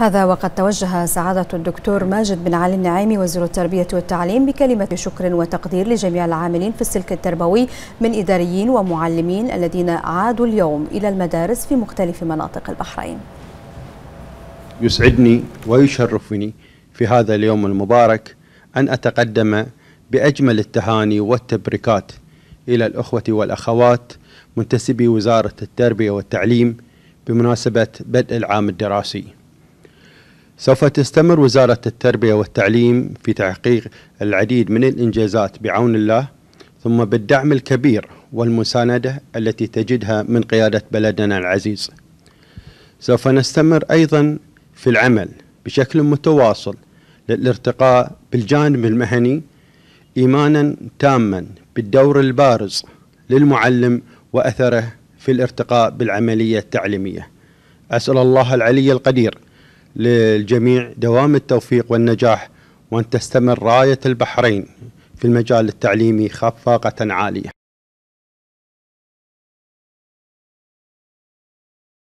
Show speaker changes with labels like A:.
A: هذا وقد توجه سعادة الدكتور ماجد بن علي النعيمي وزير التربية والتعليم بكلمة شكر وتقدير لجميع العاملين في السلك التربوي من إداريين ومعلمين الذين عادوا اليوم إلى المدارس في مختلف مناطق البحرين
B: يسعدني ويشرفني في هذا اليوم المبارك أن أتقدم بأجمل التهاني والتبريكات إلى الأخوة والأخوات منتسبي وزارة التربية والتعليم بمناسبة بدء العام الدراسي سوف تستمر وزارة التربية والتعليم في تحقيق العديد من الإنجازات بعون الله ثم بالدعم الكبير والمساندة التي تجدها من قيادة بلدنا العزيز سوف نستمر أيضا في العمل بشكل متواصل للارتقاء بالجانب المهني إيمانا تاما بالدور البارز للمعلم وأثره في الارتقاء بالعملية التعليمية أسأل الله العلي القدير للجميع دوام التوفيق والنجاح وأن تستمر راية البحرين في المجال التعليمي خفاقة عالية